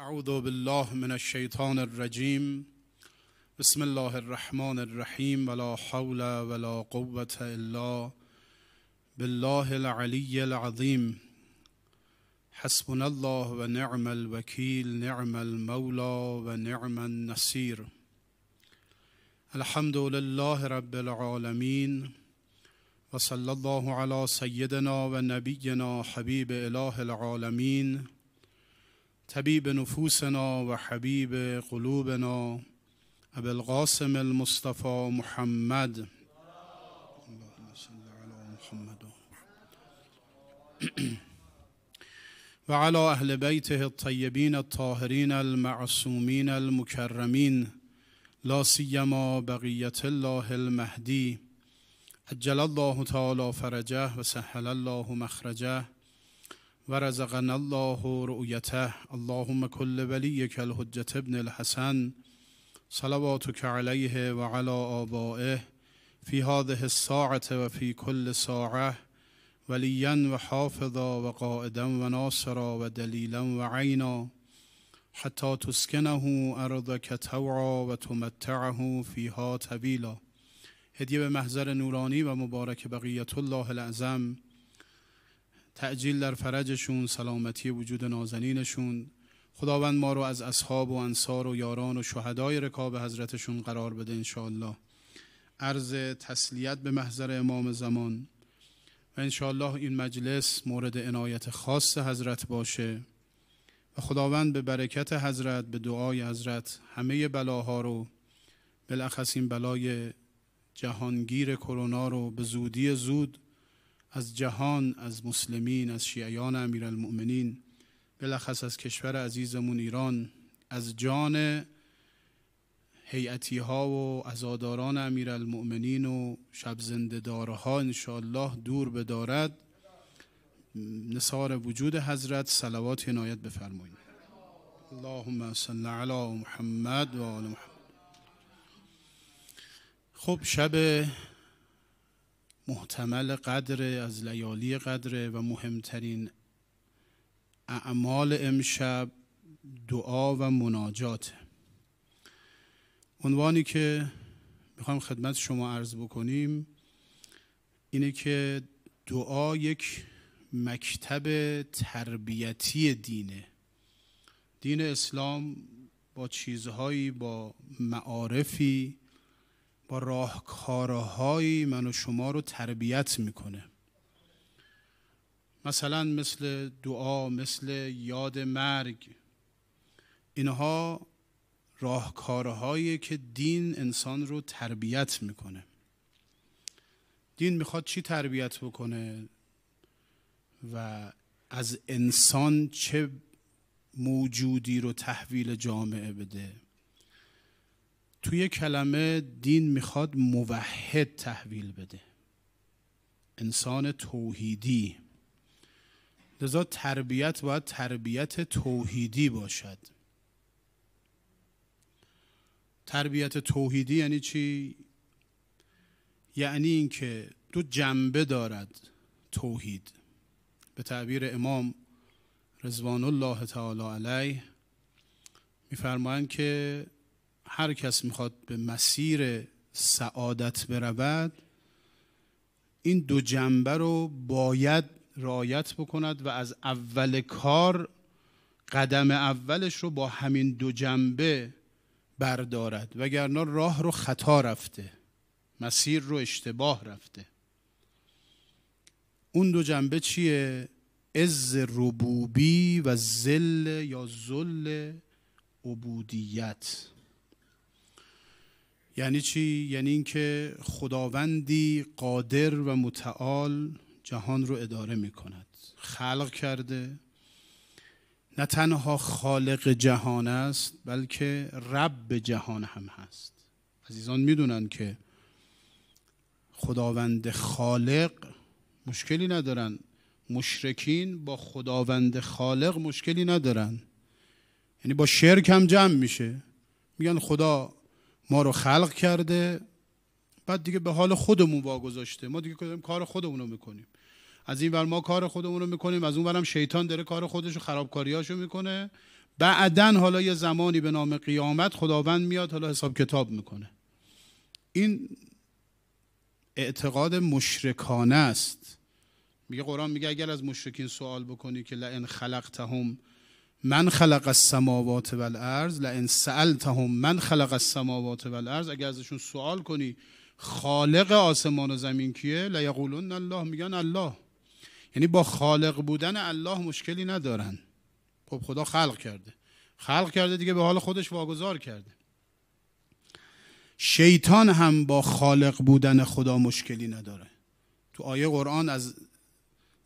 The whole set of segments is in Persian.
أعوذ بالله من الشيطان الرجيم بسم الله الرحمن الرحيم ولا حول ولا قوة إلا بالله العلي العظيم حسبنا الله ونعم الوكيل نعم المولى ونعم النصير الحمد لله رب العالمين وصلى الله على سيدنا ونبينا حبيب إله العالمين طبيب نفوسنا وحبيب قلوبنا ابو القاسم المصطفى محمد اللهم صل على محمد وعلى اهل بيته الطيبين الطاهرين المعصومين المكرمين لا سيما بقية الله المهدي عجل الله تعالى فرجه وسهل الله مخرجه ورزقنا الله رؤيته اللهم كل وليك الحجة ابن الحسن صلواتك عليه وعلى آبائه في هذه الساعة وفي كل ساعة وليا وحافظا وقائدا وناصرا ودليلا وعينا حتى تسكنه أرضك توعا وتمتعه فيها طویلا هدیه به محضر نورانی و مبارک بقیت الله العظم تأجیل در فرجشون سلامتی وجود نازنینشون خداوند ما رو از اصحاب و انصار و یاران و شهدای رکاب حضرتشون قرار بده انشاءالله عرض تسلیت به محضر امام زمان و انشاءالله این مجلس مورد عنایت خاص حضرت باشه و خداوند به برکت حضرت به دعای حضرت همه بلاها رو بالاخص این بلای جهانگیر کرونا رو به زودی زود از جهان از مسلمین از شیعیان امیرالمؤمنین بلخص از کشور عزیزمون ایران از جان هیئتی ها و عزاداران امیرالمؤمنین و شب زندهدارها انشاءالله دور بدارد نصار وجود حضرت صلوات عنایت بفرمایید اللهم صل علی محمد و آل محمد خب شب محتمل قدر از لیالی قدر و مهمترین اعمال امشب دعا و مناجات عنوانی که میخوام خدمت شما عرض بکنیم اینه که دعا یک مکتب تربیتی دینه دین اسلام با چیزهایی با معارفی با راهکارهایی من و شما رو تربیت میکنه مثلا مثل دعا مثل یاد مرگ اینها راهکارهایی که دین انسان رو تربیت میکنه دین میخواد چی تربیت بکنه و از انسان چه موجودی رو تحویل جامعه بده توی کلمه دین میخواد موحد تحویل بده انسان توحیدی لذا تربیت باید تربیت توحیدی باشد تربیت توحیدی یعنی چی یعنی اینکه دو جنبه دارد توحید به تعبیر امام رضوان الله تعالی علیه میفرمایند که هر کس میخواد به مسیر سعادت برود این دو جنبه رو باید رایت بکند و از اول کار قدم اولش رو با همین دو جنبه بردارد وگرنه راه رو خطا رفته مسیر رو اشتباه رفته اون دو جنبه چیه از ربوبی و زل یا زل عبودیت یعنی چی یعنی اینکه خداوندی قادر و متعال جهان رو اداره می کند خلق کرده نه تنها خالق جهان است بلکه رب جهان هم هست عزیزان میدونن که خداوند خالق مشکلی ندارن مشرکین با خداوند خالق مشکلی ندارن یعنی با شرک هم جمع میشه میگن خدا ما رو خلق کرده بعد دیگه به حال خودمون واگذاشته ما دیگه کار خودمون رو میکنیم از این ور ما کار خودمون رو میکنیم از اون شیطان داره کار خودش رو خرابکاریاشو میکنه بعدا حالا یه زمانی به نام قیامت خداوند میاد حالا حساب کتاب میکنه این اعتقاد مشرکانه است میگه قرآن میگه اگر از مشرکین سوال بکنی که لئن خلقتهم من خلق السماوات والارض لئن سألتهم من خلق السماوات والارض اگر ازشون سوال کنی خالق آسمان و زمین کیه لیقولن الله میگن الله یعنی با خالق بودن الله مشکلی ندارن خب خدا خلق کرده خلق کرده دیگه به حال خودش واگذار کرده شیطان هم با خالق بودن خدا مشکلی نداره تو آیه قرآن از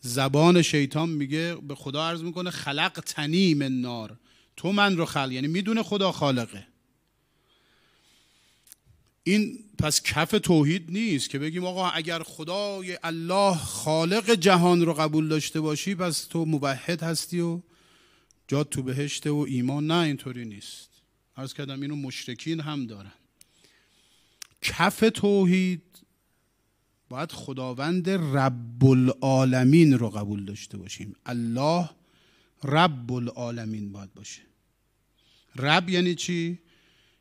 زبان شیطان میگه به خدا عرض میکنه خلق تنی من نار تو من رو خلق یعنی میدونه خدا خالقه این پس کف توحید نیست که بگیم آقا اگر خدای الله خالق جهان رو قبول داشته باشی پس تو موحد هستی و جاد تو بهشته و ایمان نه اینطوری نیست عرض کردم اینو مشرکین هم دارن کف توحید باید خداوند رب العالمین رو قبول داشته باشیم الله رب العالمین باید باشه رب یعنی چی؟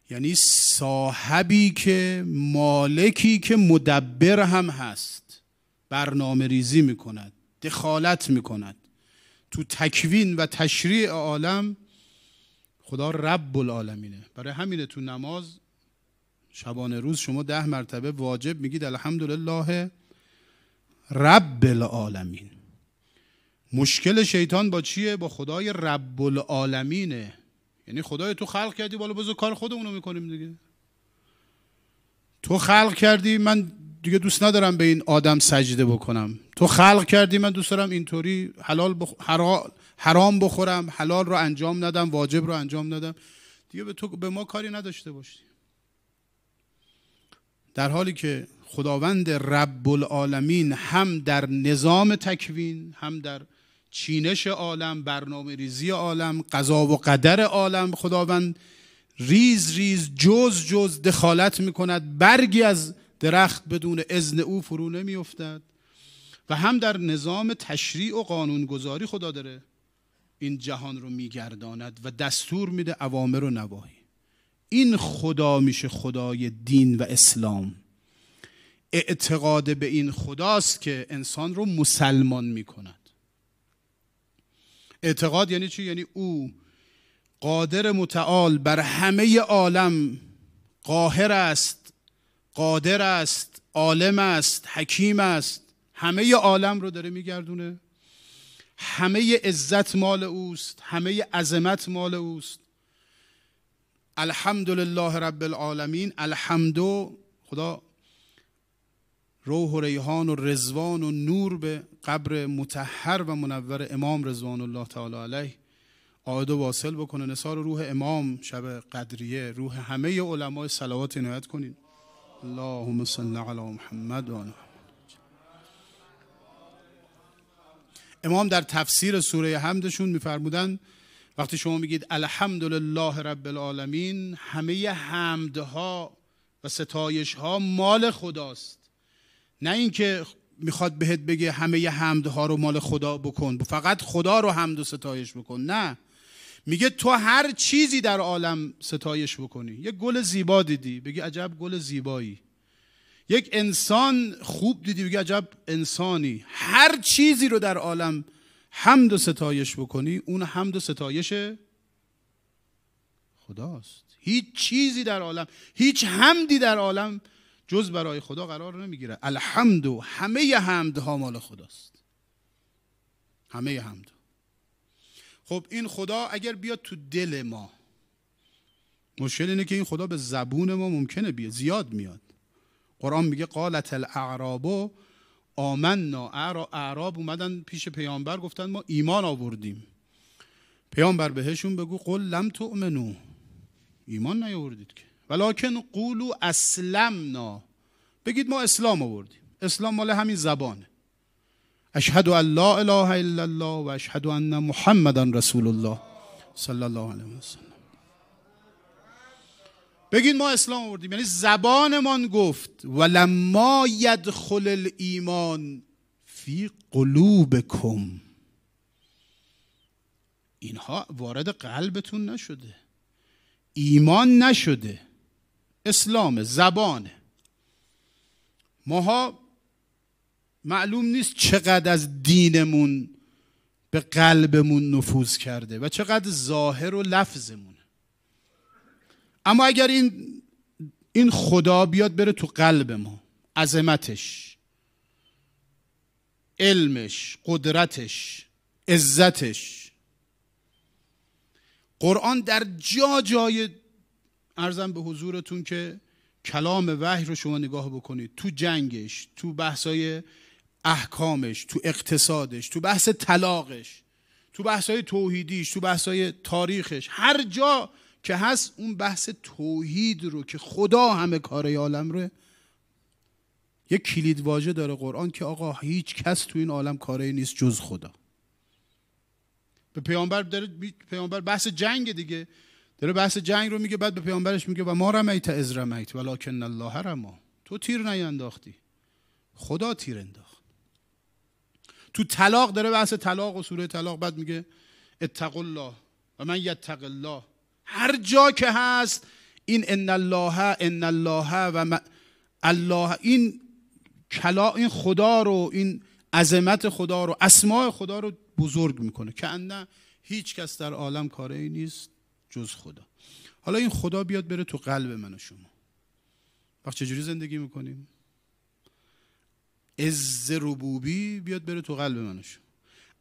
یعنی صاحبی که مالکی که مدبر هم هست برنامه ریزی می کند دخالت می کند تو تکوین و تشریع عالم خدا رب العالمینه برای همینه تو نماز شبانه روز شما ده مرتبه واجب میگید الحمدلله رب العالمین مشکل شیطان با چیه با خدای رب العالمینه یعنی خدای تو خلق کردی بالا بزرگ کار خودمونو میکنیم دیگه تو خلق کردی من دیگه دوست ندارم به این آدم سجده بکنم تو خلق کردی من دوست دارم اینطوری حلال حرام بخورم حلال رو انجام ندم واجب رو انجام ندم دیگه به تو به ما کاری نداشته باشی در حالی که خداوند رب العالمین هم در نظام تکوین هم در چینش عالم برنامه ریزی عالم قضا و قدر عالم خداوند ریز ریز جز جز دخالت می کند برگی از درخت بدون اذن او فرو نمی افتد و هم در نظام تشریع و گذاری خدا داره این جهان رو گرداند و دستور میده عوامر و نواهی این خدا میشه خدای دین و اسلام اعتقاد به این خداست که انسان رو مسلمان میکند اعتقاد یعنی چی؟ یعنی او قادر متعال بر همه عالم قاهر است قادر است عالم است حکیم است همه عالم رو داره میگردونه همه عزت مال اوست همه عظمت مال اوست الحمد رب العالمین الحمد خدا روح و ریحان و رزوان و نور به قبر متحر و منور امام رزوان الله تعالی علیه آید و واصل بکنه نصار روح امام شب قدریه روح همه علمای سلوات نهایت کنین اللهم صل علی محمد و امام در تفسیر سوره حمدشون میفرمودند وقتی شما میگید الحمدلله رب العالمین همه حمدها و ستایش ها مال خداست نه اینکه میخواد بهت بگه همه حمدها رو مال خدا بکن فقط خدا رو حمد و ستایش بکن نه میگه تو هر چیزی در عالم ستایش بکنی یک گل زیبا دیدی بگی عجب گل زیبایی یک انسان خوب دیدی بگی عجب انسانی هر چیزی رو در عالم حمد و ستایش بکنی اون حمد و ستایش خداست هیچ چیزی در عالم هیچ حمدی در عالم جز برای خدا قرار نمیگیره الحمد و همه حمدها مال خداست همه حمد خب این خدا اگر بیاد تو دل ما مشکل اینه که این خدا به زبون ما ممکنه بیاد زیاد میاد قرآن میگه قالت الاعراب آمننا اعراب اومدن پیش پیامبر گفتن ما ایمان آوردیم پیامبر بهشون بگو قل لم تؤمنو ایمان نیاوردید که ولکن قولو اسلمنا بگید ما اسلام آوردیم اسلام مال همین زبانه اشهد ان لا اله الا الله و اشهد ان محمدا رسول الله صلی الله علیه و سلم بگین ما اسلام آوردیم یعنی زبانمان گفت لما یدخل ایمان فی قلوبکم اینها وارد قلبتون نشده ایمان نشده اسلام زبانه ماها معلوم نیست چقدر از دینمون به قلبمون نفوذ کرده و چقدر ظاهر و لفظمون اما اگر این این خدا بیاد بره تو قلب ما عظمتش علمش قدرتش عزتش قرآن در جا جای ارزم به حضورتون که کلام وحی رو شما نگاه بکنید تو جنگش تو بحثای احکامش تو اقتصادش تو بحث طلاقش تو بحثای توحیدیش تو بحثای تاریخش هر جا که هست اون بحث توحید رو که خدا همه کاره عالم رو یک کلید واژه داره قرآن که آقا هیچ کس تو این عالم کاری نیست جز خدا به پیامبر داره پیامبر بحث جنگ دیگه داره بحث جنگ رو میگه بعد به پیامبرش میگه و ما رمیت از رمیت ولکن الله رما تو تیر نینداختی خدا تیر انداخت تو طلاق داره بحث طلاق و سوره طلاق بعد میگه اتق الله و من یتق الله هر جا که هست این ان الله ان الله و الله این کلا این خدا رو این عظمت خدا رو اسماء خدا رو بزرگ میکنه که نه هیچ کس در عالم کاری نیست جز خدا حالا این خدا بیاد بره تو قلب من و شما وقت چجوری زندگی میکنیم از ربوبی بیاد بره تو قلب من و شما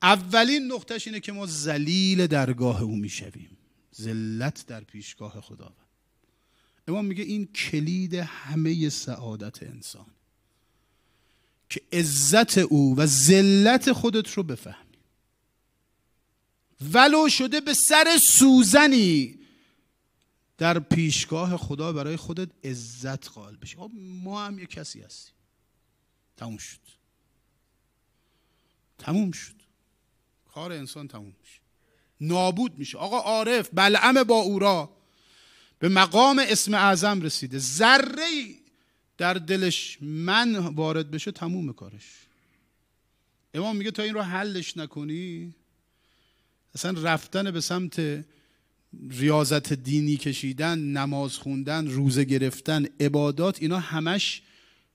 اولین نقطهش اینه که ما ذلیل درگاه او میشویم ذلت در پیشگاه خداوند امام میگه این کلید همه سعادت انسان که عزت او و ذلت خودت رو بفهمی ولو شده به سر سوزنی در پیشگاه خدا برای خودت عزت قائل بشی خب ما هم یه کسی هستیم تموم شد تموم شد کار انسان تموم میشه نابود میشه آقا عارف بلعم با او را به مقام اسم اعظم رسیده ذره در دلش من وارد بشه تموم کارش امام میگه تا این رو حلش نکنی اصلا رفتن به سمت ریاضت دینی کشیدن نماز خوندن روزه گرفتن عبادات اینا همش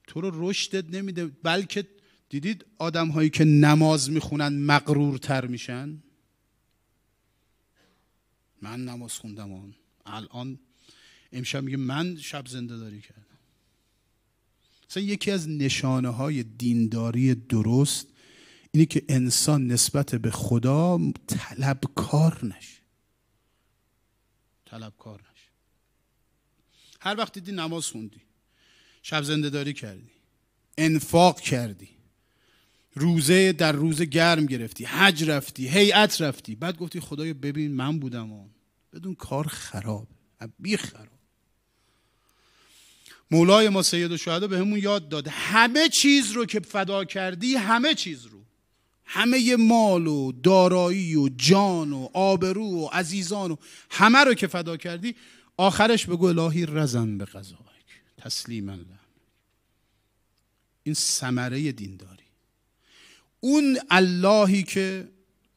تو رو رشدت نمیده بلکه دیدید آدم هایی که نماز میخونن مقرورتر میشن من نماز خوندم آن الان امشب میگه من شب زنده داری کردم مثلا یکی از نشانه های دینداری درست اینه که انسان نسبت به خدا طلبکار نشه طلبکار نشه هر وقت دیدی نماز خوندی شب زنده داری کردی انفاق کردی روزه در روزه گرم گرفتی حج رفتی هیئت رفتی بعد گفتی خدایا ببین من بودم آن بدون کار خراب بی خراب مولای ما سید و شهده به همون یاد داد همه چیز رو که فدا کردی همه چیز رو همه مال و دارایی و جان و آبرو و عزیزان و همه رو که فدا کردی آخرش بگو الهی رزن به قضاک تسلیما این دین داری اون اللهی که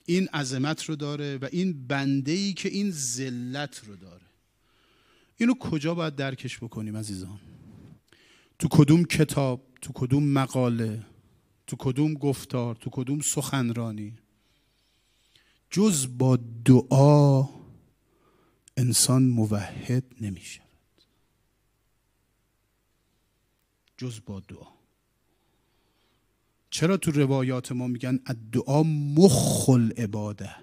این عظمت رو داره و این بنده ای که این ذلت رو داره اینو کجا باید درکش بکنیم عزیزان تو کدوم کتاب تو کدوم مقاله تو کدوم گفتار تو کدوم سخنرانی جز با دعا انسان موحد نمی جز با دعا چرا تو روایات ما میگن دعا مخل عباده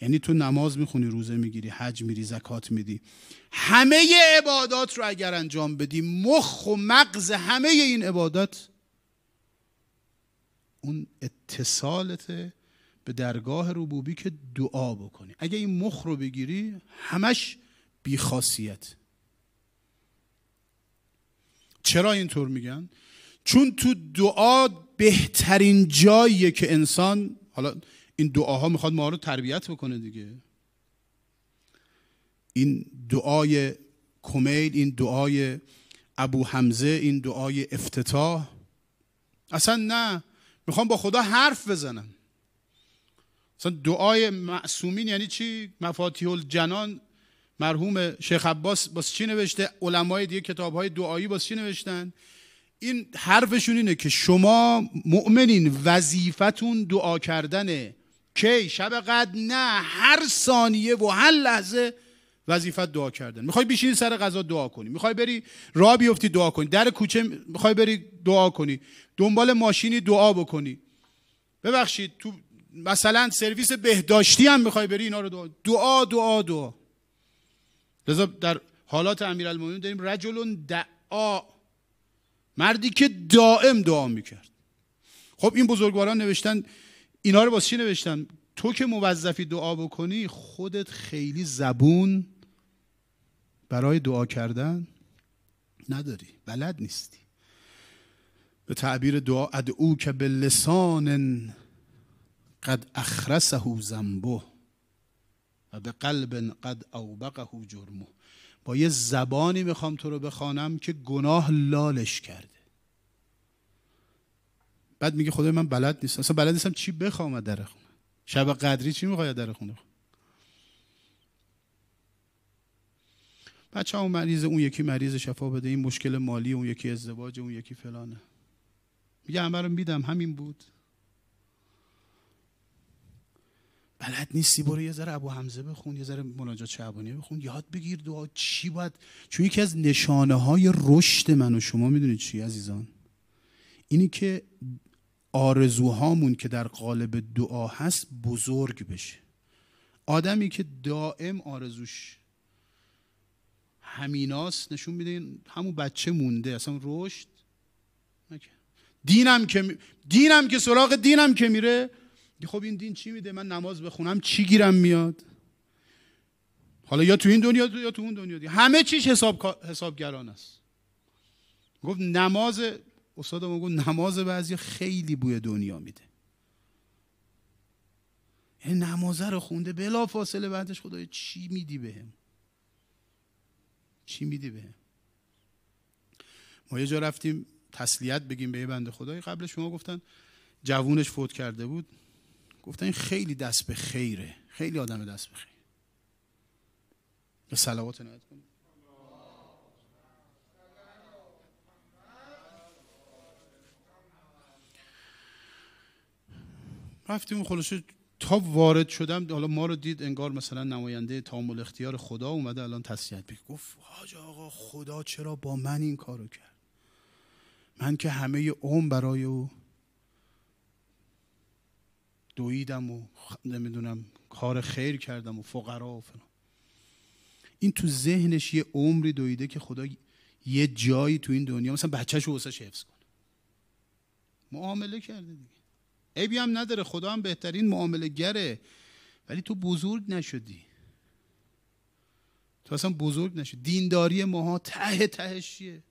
یعنی تو نماز میخونی روزه میگیری حج میری زکات میدی همه عبادات رو اگر انجام بدی مخ و مغز همه این عبادات اون اتصالت به درگاه ربوبی که دعا بکنی اگه این مخ رو بگیری همش بیخاصیت چرا اینطور میگن چون تو دعا بهترین جاییه که انسان حالا این دعاها میخواد ما رو تربیت بکنه دیگه این دعای کمیل این دعای ابو حمزه این دعای افتتاح اصلا نه میخوام با خدا حرف بزنم اصلا دعای معصومین یعنی چی مفاتیح الجنان مرحوم شیخ عباس باس چی نوشته علمای دیگه کتابهای دعایی باس چی نوشتن این حرفشون اینه که شما مؤمنین وظیفتون دعا کردنه کی شب قد نه هر ثانیه و هر لحظه وظیفت دعا کردن میخوای بشینی سر غذا دعا کنی میخوای بری راه بیفتی دعا کنی در کوچه میخوای بری دعا کنی دنبال ماشینی دعا بکنی ببخشید تو مثلا سرویس بهداشتی هم میخوای بری اینا رو دعا دعا دعا دعا لذا در حالات امیرالمومنین داریم رجل دعا مردی که دائم دعا میکرد خب این بزرگواران نوشتن اینا رو با چی نوشتن تو که موظفی دعا بکنی خودت خیلی زبون برای دعا کردن نداری بلد نیستی به تعبیر دعا ادعو که به لسان قد اخرسه زنبه و به قلب قد اوبقه جرمه با یه زبانی میخوام تو رو بخوانم که گناه لالش کرده بعد میگه خدای من بلد نیستم اصلا بلد نیستم چی بخوام در خونه شب قدری چی میخوای در خونه بچه اون مریض اون یکی مریض شفا بده این مشکل مالی اون یکی ازدواج اون یکی فلانه میگه همه رو میدم همین بود بلد نیستی برو یه ذره ابو حمزه بخون یه ذره مناجات شعبانی بخون یاد بگیر دعا چی باید چون یکی از نشانه های رشد من و شما میدونید چی عزیزان اینی که آرزوهامون که در قالب دعا هست بزرگ بشه آدمی که دائم آرزوش همیناست نشون میده همون بچه مونده اصلا رشد دینم که دینم که سراغ دینم که میره خب این دین چی میده من نماز بخونم چی گیرم میاد حالا یا تو این دنیا یا تو اون دنیا دی. همه چیش حساب حسابگران است گفت نماز استاد ما گفت نماز بعضی خیلی بوی دنیا میده این نمازه رو خونده بلا فاصله بعدش خدای چی میدی بهم چی میدی بهم ما یه جا رفتیم تسلیت بگیم به یه بنده خدای قبل شما گفتن جوونش فوت کرده بود گفتن این خیلی دست به خیره خیلی آدم دست به خیر به سلوات نایت کنید رفتیم خلاصه تا وارد شدم حالا ما رو دید انگار مثلا نماینده تامل اختیار خدا اومده الان تصدیت بگه گفت حاج آقا خدا چرا با من این کارو کرد من که همه عمر برای او دویدم و نمیدونم کار خیر کردم و فقرا و فلان این تو ذهنش یه عمری دویده که خدا یه جایی تو این دنیا مثلا بچهش رو حفظ کنه معامله کرده دیگه عیبی هم نداره خدا هم بهترین معامله گره ولی تو بزرگ نشدی تو اصلا بزرگ نشد دینداری ماها ته تهش چیه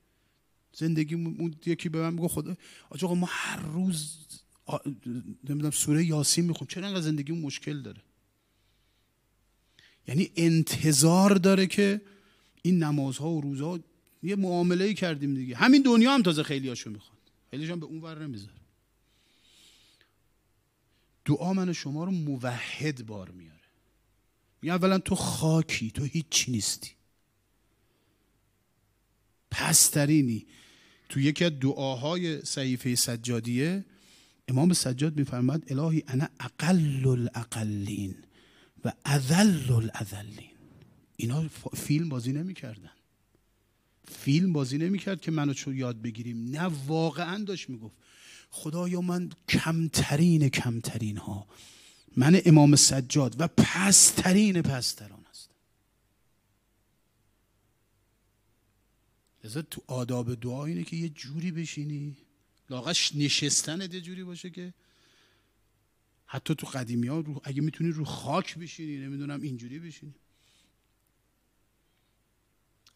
زندگی یکی به من میگه خدا آجا ما هر روز نمیدونم سوره یاسین میخونم چرا انقدر زندگی مشکل داره یعنی انتظار داره که این نمازها و روزها یه معامله ای کردیم دیگه همین دنیا هم تازه خیلی هاشو میخواد خیلی هم به اون ور نمیذاره دعا من شما رو موحد بار میاره میگه اولا تو خاکی تو هیچی نیستی پسترینی تو یکی از دعاهای صحیفه سجادیه امام سجاد میفرماد الهی انا اقل الاقلین و اذل الاذلین اینا فیلم بازی نمیکردن فیلم بازی نمیکرد که منو چون یاد بگیریم نه واقعا داشت میگفت خدایا من کمترین کمترین ها من امام سجاد و پسترین پستران هست لذا تو آداب دعا اینه که یه جوری بشینی لاغش نشستن یه جوری باشه که حتی تو قدیمی ها رو اگه میتونی رو خاک بشینی نمیدونم اینجوری بشینی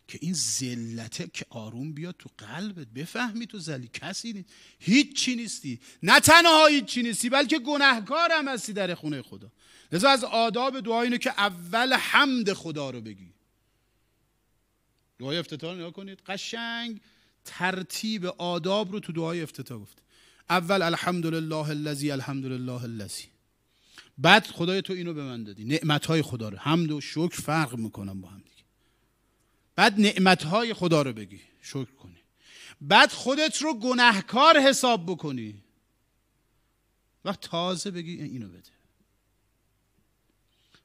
که این ذلته که آروم بیاد تو قلبت بفهمی تو زلی کسی نیست هیچی نیستی نه تنها هیچی نیستی بلکه گناهکار هم هستی در خونه خدا لذا از آداب دعا اینه که اول حمد خدا رو بگی دعای افتتاح نگاه کنید قشنگ ترتیب آداب رو تو دعای افتتاح گفت اول الحمدلله الذی الحمدلله الذی بعد خدای تو اینو به من دادی نعمت های خدا رو حمد و شکر فرق میکنم با هم دیگه بعد نعمت های خدا رو بگی شکر کنی بعد خودت رو گناهکار حساب بکنی وقت تازه بگی اینو بده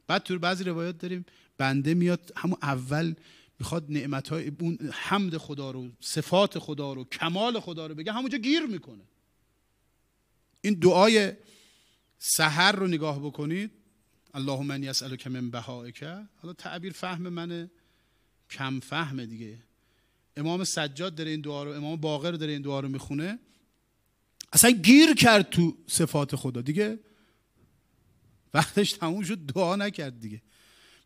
بعد تو بعضی روایات داریم بنده میاد همون اول میخواد نعمت های اون حمد خدا رو صفات خدا رو کمال خدا رو بگه همونجا گیر میکنه این دعای سحر رو نگاه بکنید اللهم من یسألک من که حالا تعبیر فهم منه کم فهم دیگه امام سجاد داره این دعا رو امام باقر داره این دعا رو میخونه اصلا گیر کرد تو صفات خدا دیگه وقتش تموم شد دعا نکرد دیگه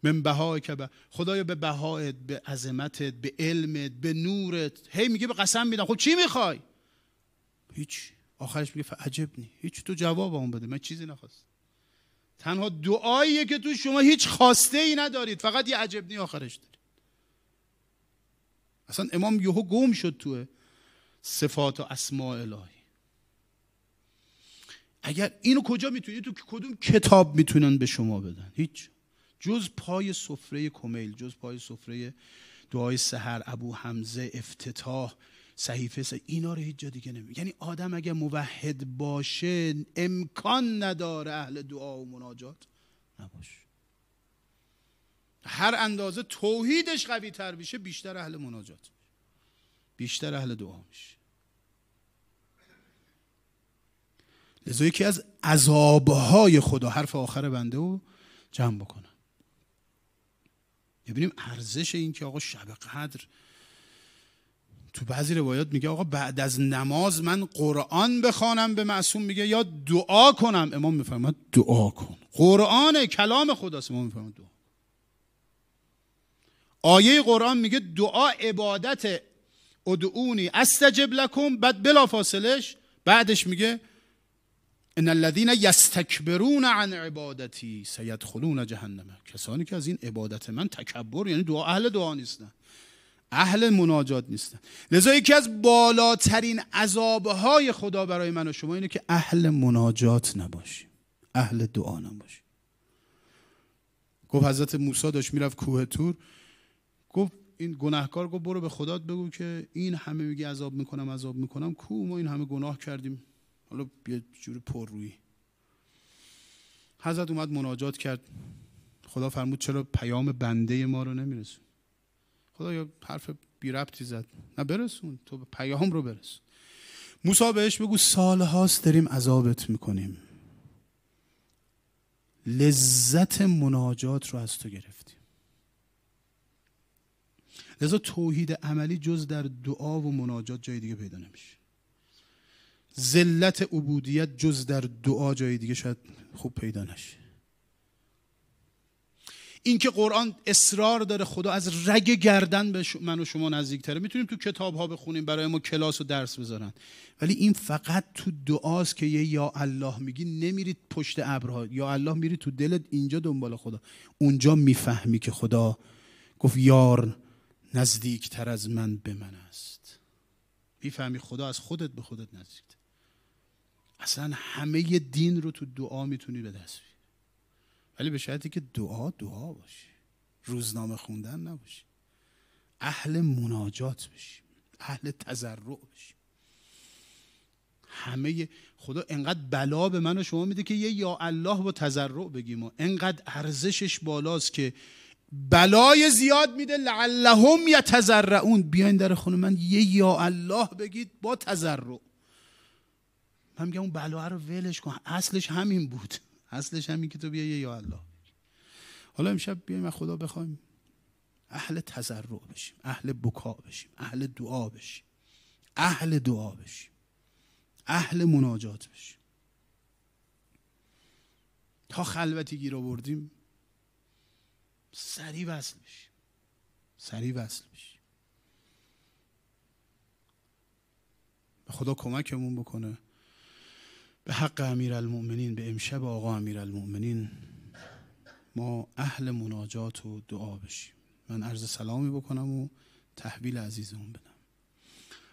من بهای که به خدایا به بهایت به عظمتت به علمت به نورت هی میگه به قسم میدم خب چی میخوای هیچ آخرش میگه عجب نی هیچ تو جواب اون بده من چیزی نخواست تنها دعاییه که تو شما هیچ خواسته ای ندارید فقط یه عجب نی آخرش دارید اصلا امام یهو گم شد تو صفات و اسماء الهی اگر اینو کجا میتونید تو کدوم کتاب میتونن به شما بدن هیچ جز پای سفره کمیل جز پای سفره دعای سحر ابو حمزه افتتاح صحیفه سه اینا رو هیچ جا دیگه نمی یعنی آدم اگه موحد باشه امکان نداره اهل دعا و مناجات نباشه هر اندازه توحیدش قوی تر بیشه بیشتر اهل مناجات بیشتر اهل دعا میشه لذا یکی از عذابهای خدا حرف آخر بنده رو جمع بکنه ببینیم ارزش این که آقا شب قدر تو بعضی روایات میگه آقا بعد از نماز من قرآن بخوانم به معصوم میگه یا دعا کنم امام میفرماد دعا کن قرآن کلام خداست امام میفرماد دعا آیه قرآن میگه دعا عبادت ادعونی استجب لکم بعد بلا فاصلش بعدش میگه ان الذین یستکبرون عن عبادتی سیدخلون جهنم کسانی که از این عبادت من تکبر یعنی دعا اهل دعا نیستن اهل مناجات نیستن لذا یکی از بالاترین عذابهای خدا برای من و شما اینه که اهل مناجات نباشیم اهل دعا نباشیم گفت حضرت موسی داشت میرفت کوه تور گفت این گناهکار گفت برو به خدا بگو که این همه میگه عذاب میکنم عذاب میکنم کو ما این همه گناه کردیم حالا یه جور پررویی حضرت اومد مناجات کرد خدا فرمود چرا پیام بنده ما رو نمیرسون خدا یا حرف بی ربطی زد نه برسون تو به پیام رو برسون موسی بهش بگو سال هاست داریم عذابت میکنیم لذت مناجات رو از تو گرفتیم لذا توحید عملی جز در دعا و مناجات جای دیگه پیدا نمیشه ذلت عبودیت جز در دعا جای دیگه شاید خوب پیدا نشه اینکه قرآن اصرار داره خدا از رگ گردن به من و شما نزدیکتره میتونیم تو کتاب ها بخونیم برای ما کلاس و درس بذارن ولی این فقط تو دعاست که یه یا الله میگی نمیرید پشت ابرها یا الله میری تو دلت اینجا دنبال خدا اونجا میفهمی که خدا گفت یار نزدیکتر از من به من است میفهمی خدا از خودت به خودت نزدیکتر اصلا همه دین رو تو دعا میتونی به دست بیاری ولی به شرطی که دعا دعا باشه روزنامه خوندن نباشه اهل مناجات بشی اهل تضرع بشی همه خدا انقدر بلا به من و شما میده که یه یا الله با تضرع بگیم و انقدر ارزشش بالاست که بلای زیاد میده لعلهم یتضرعون بیاین در خونه من یه یا الله بگید با تضرع من میگم اون بلاه رو ولش کن اصلش همین بود اصلش همین که تو بیا یا الله حالا امشب بیایم از خدا بخوایم اهل تضرع بشیم اهل بکا بشیم اهل دعا بشیم اهل دعا بشیم اهل مناجات بشیم تا خلوتی گیر آوردیم سری وصل بشیم سریع وصل بشیم به خدا کمکمون بکنه به حق امیر المؤمنین به امشب آقا المؤمنین ما اهل مناجات و دعا بشیم من عرض سلامی بکنم و تحویل عزیزمون بدم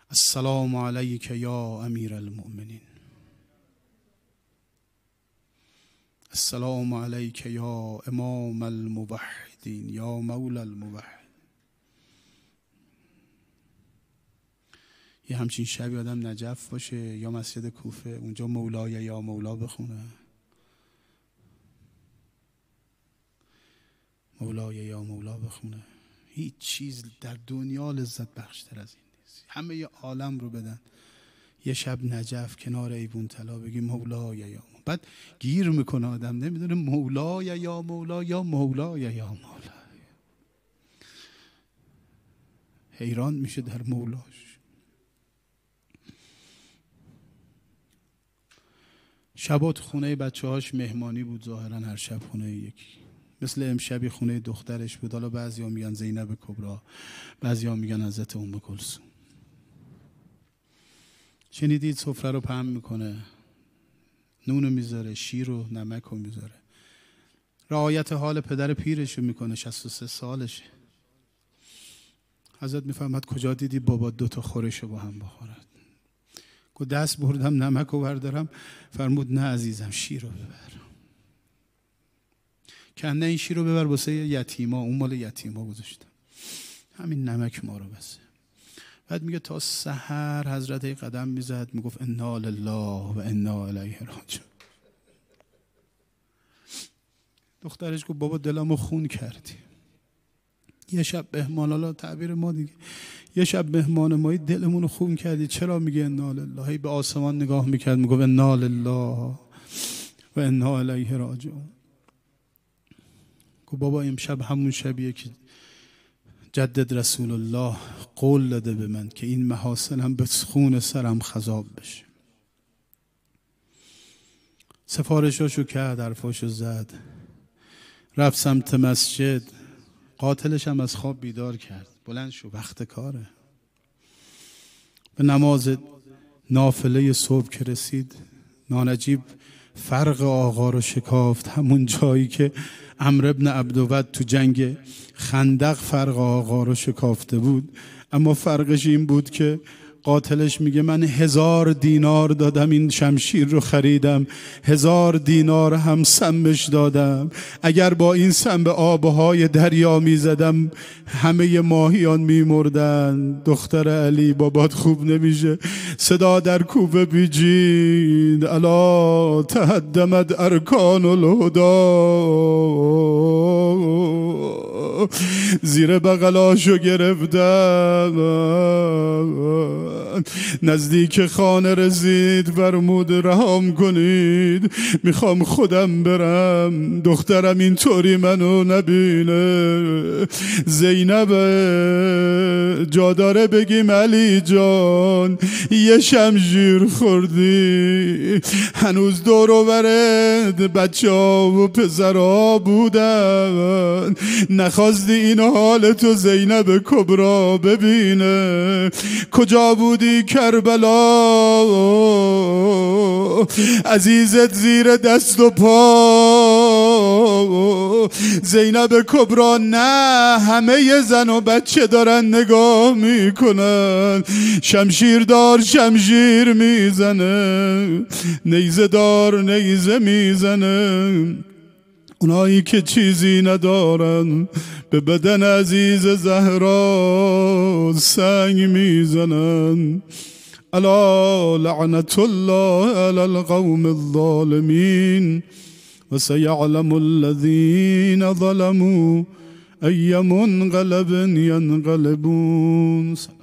السلام علیک یا امیر المؤمنین السلام علیک یا امام الموحدین یا مولا الموحدین یه همچین شب آدم نجف باشه یا مسجد کوفه اونجا مولای یا مولا بخونه مولای یا مولا بخونه هیچ چیز در دنیا لذت بخشتر از این نیست همه ی عالم رو بدن یه شب نجف کنار ایبون طلا بگی مولای یا مولا بعد گیر میکنه آدم نمیدونه مولای یا مولا یا مولای یا مولا حیران میشه در مولاش شبات خونه بچه هاش مهمانی بود ظاهرا هر شب خونه یکی مثل امشبی خونه دخترش بود حالا بعضیا میگن زینب کبرا ها میگن حضرت اون بکلسون. شنیدید سفره رو پهن میکنه نون میذاره شیر و نمک رو میذاره رعایت حال پدر پیرش رو میکنه 63 سالشه حضرت میفهمد کجا دیدی بابا دوتا خورش رو با هم بخورد و دست بردم نمک رو بردارم فرمود نه عزیزم شیر رو ببر کنده این شیر رو ببر واسه یتیما اون مال یتیما گذاشتم همین نمک ما رو بسه بعد میگه تا سحر حضرت قدم میزد میگفت انا لله و انا الیه راجعون دخترش گفت بابا دلمو خون کردی یه شب به مالالا تعبیر ما دیگه یه شب مهمان مایی دلمون رو خون کردی چرا میگه انا لله به آسمان نگاه میکرد میگه انا لله و انا الیه راجعون گفت بابا امشب همون شبیه که جدد رسول الله قول داده به من که این محاسن هم به خون سرم خذاب بشه سفارشاشو کرد حرفاشو زد رفت سمت مسجد قاتلش هم از خواب بیدار کرد بلند شو وقت کاره به نماز نافله صبح که رسید نانجیب فرق آقا رو شکافت همون جایی که امر ابن عبدود تو جنگ خندق فرق آقا رو شکافته بود اما فرقش این بود که قاتلش میگه من هزار دینار دادم این شمشیر رو خریدم هزار دینار هم سمش دادم اگر با این سم به آبهای دریا میزدم همه ماهیان میمردن دختر علی بابات خوب نمیشه صدا در کوبه بیجین الا تهدمت ارکان الهدا زیر بغلاشو گرفتم نزدیک خانه رسید فرمود رهام کنید میخوام خودم برم دخترم اینطوری منو نبینه زینب جاداره بگیم علی جان یه شمشیر خوردی هنوز دور و برد بچه ها و پسرها بودن نخواد از این حال تو زینب کبرا ببینه کجا بودی کربلا عزیزت زیر دست و پا زینب کبرا نه همه زن و بچه دارن نگاه میکنن شمشیر دار شمشیر میزنه نیزه دار نیزه میزنه اونایی که چیزی ندارن به بدن عزیز زهرا سنگ میزنن الا لعنت الله علی القوم الظالمین و سیعلم الذین ظلموا ای منقلب ینقلبون